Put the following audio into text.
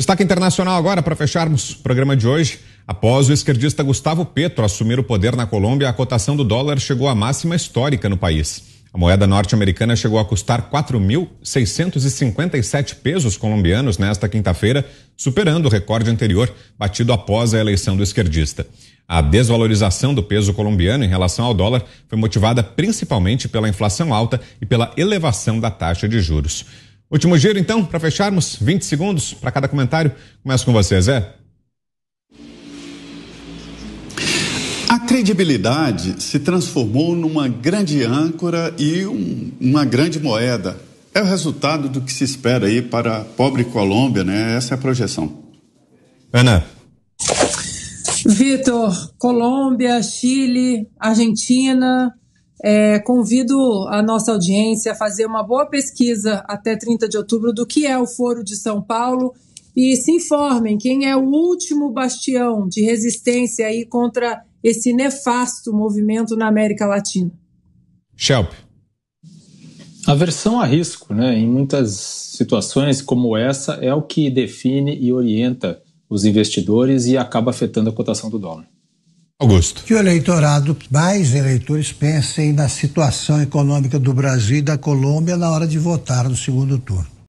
Destaque internacional agora para fecharmos o programa de hoje. Após o esquerdista Gustavo Petro assumir o poder na Colômbia, a cotação do dólar chegou à máxima histórica no país. A moeda norte-americana chegou a custar 4.657 pesos colombianos nesta quinta-feira, superando o recorde anterior batido após a eleição do esquerdista. A desvalorização do peso colombiano em relação ao dólar foi motivada principalmente pela inflação alta e pela elevação da taxa de juros. Último giro, então, para fecharmos, 20 segundos para cada comentário. Começo com você, Zé. A credibilidade se transformou numa grande âncora e um, uma grande moeda. É o resultado do que se espera aí para a pobre Colômbia, né? Essa é a projeção. Ana. Vitor, Colômbia, Chile, Argentina, é, convido a nossa audiência a fazer uma boa pesquisa até 30 de outubro do que é o Foro de São Paulo e se informem quem é o último bastião de resistência aí contra esse nefasto movimento na América Latina. Shelp. Aversão a risco, né? Em muitas situações como essa, é o que define e orienta os investidores e acaba afetando a cotação do dólar. Augusto. Que o eleitorado, mais eleitores, pensem na situação econômica do Brasil e da Colômbia na hora de votar no segundo turno.